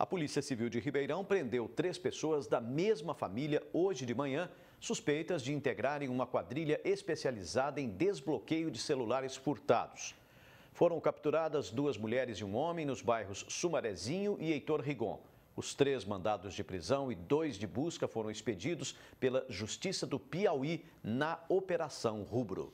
A Polícia Civil de Ribeirão prendeu três pessoas da mesma família hoje de manhã, suspeitas de integrarem uma quadrilha especializada em desbloqueio de celulares furtados. Foram capturadas duas mulheres e um homem nos bairros Sumarezinho e Heitor Rigon. Os três mandados de prisão e dois de busca foram expedidos pela Justiça do Piauí na Operação Rubro.